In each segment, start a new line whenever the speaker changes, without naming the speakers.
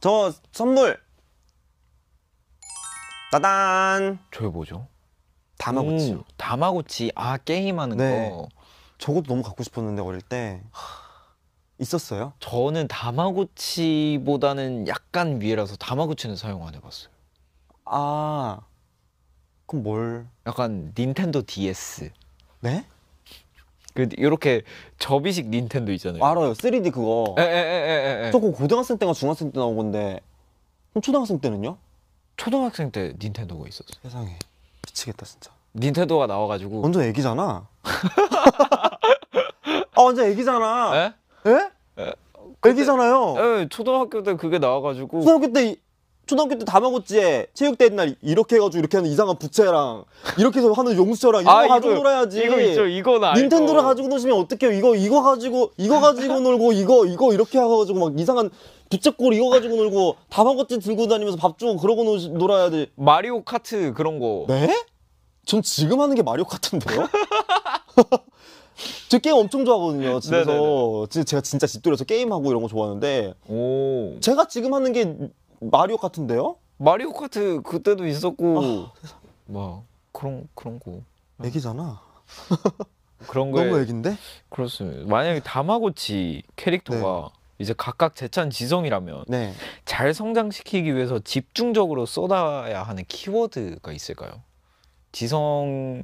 저 선물 따단 저게 뭐죠? 다마고치 오, 다마고치. 아, 게임하는 네. 거. 저것도 너무 갖고 싶었는데 어릴 때 있었어요? 저는 다마고치보다는 약간 위에라서 다마고치는 사용 안 해봤어요. 아 그럼 뭘? 약간 닌텐도 DS. 네? 그 이렇게 접이식 닌텐도 있잖아요. 알아요 3D 그거. 에에에에 예. 네. 저거 그 고등학생 때가 중학생 때 나온 건데 그럼 초등학생 때는요? 초등학생 때 닌텐도가 있었어. 세상에 미치겠다 진짜. 닌텐도가 나와가지고 완전 애기잖아. 아 완전 애기잖아. 에? 네? 에? 예? 네. 애기잖아요. 예, 초등학교 때 그게 나와가지고 초등학교 때 초등학교 때다 먹었지. 체육대회 날 이렇게 해가지고 이렇게 하는 이상한 부채랑 이렇게 해서 하는 용수랑 아, 이거 아, 가지고 이거, 놀아야지 이거 있죠 이거는 닌텐도를 가지고 노시면 어떡해요 이거 이거 가지고 이거 가지고 놀고 이거 이거 이렇게 해가지고 막 이상한 부채꼴 이거 가지고 놀고 다방거지 들고 다니면서 밥 주고 그러고 노 놀아야 지 마리오 카트 그런 거 네? 전 지금 하는 게 마리오 카트인데요? 저 게임 엄청 좋아하거든요 집에서 네네네. 제가 진짜 집돌이서 게임하고 이런 거 좋아하는데 오. 제가 지금 하는 게 마리오 같은데요? 마리오 카트 그때도 있었고 막 아, 뭐, 그런 그런 거 애기잖아. 그런 거 너무 애긴데? 그렇습니다. 만약에 다마고치 캐릭터가 네. 이제 각각 제찬 지성이라면 네. 잘 성장시키기 위해서 집중적으로 쏟아야 하는 키워드가 있을까요? 지성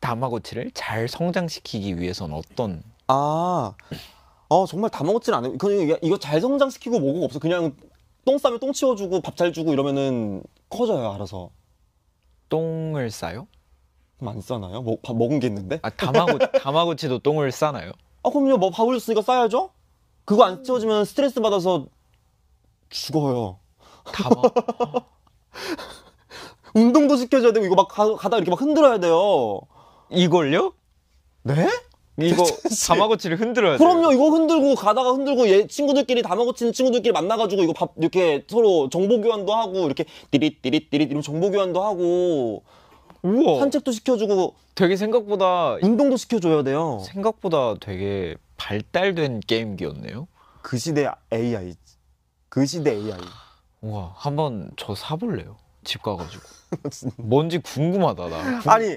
다마고치를 잘 성장시키기 위해서는 어떤 아, 어 정말 다먹었진 않아요. 그냥 이거 잘 성장시키고 뭐고 없어. 그냥 똥 싸면 똥 치워주고 밥 잘 주고 이러면은 커져요 알아서 똥을 싸요? 그럼 안 싸나요? 뭐밥 먹은 게 있는데? 아 다마고 다마고치도 똥을 싸나요? 아 그럼요 뭐 밥을 줬으니까 싸야죠 그거 안 치워주면 스트레스 받아서 죽어요 다마 운동도 시켜줘야 되고 이거 막 가, 가다 이렇게 막 흔들어야 돼요 이걸요? 네? 이거 다마고치를 흔들어야 돼. 그럼요. 이거 흔들고 가다가 흔들고 얘 친구들끼리 다마고치는 친구들끼리 만나가지고 이거 밥 이렇게 서로 정보 교환도 하고 이렇게 띠릿띠릿띠릿 이런 정보 교환도 하고 우와. 산책도 시켜주고 되게 생각보다 운동도 시켜줘야 돼요. 생각보다 되게 발달된 게임기였네요. 그 시대 AI. 그 시대 AI. 우와 한번 저 사볼래요. 집 가가지고. 뭔지 궁금하다 나. 궁금... 아니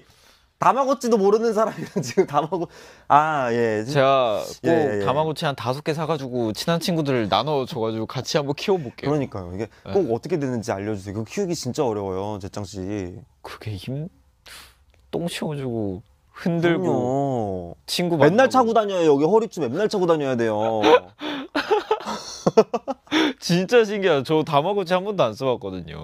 다마고치도 모르는 사람이랑 지금 다마고 아 예. 제가 예, 꼭 예, 예. 다마고치 한 다섯 개 사가지고 친한 친구들 나눠 줘가지고 같이 한번 키워볼게요. 그러니까요. 이게 예. 꼭 어떻게 되는지 알려주세요. 그 키우기 진짜 어려워요, 재짱 씨. 그게 힘. 똥 씌워주고 흔들고 그럼요. 친구 만나고. 맨날 차고 다녀요. 여기 허리춤 맨날 차고 다녀야 돼요. 진짜 신기하다. 저 다마고치 한 번도 안 써봤거든요.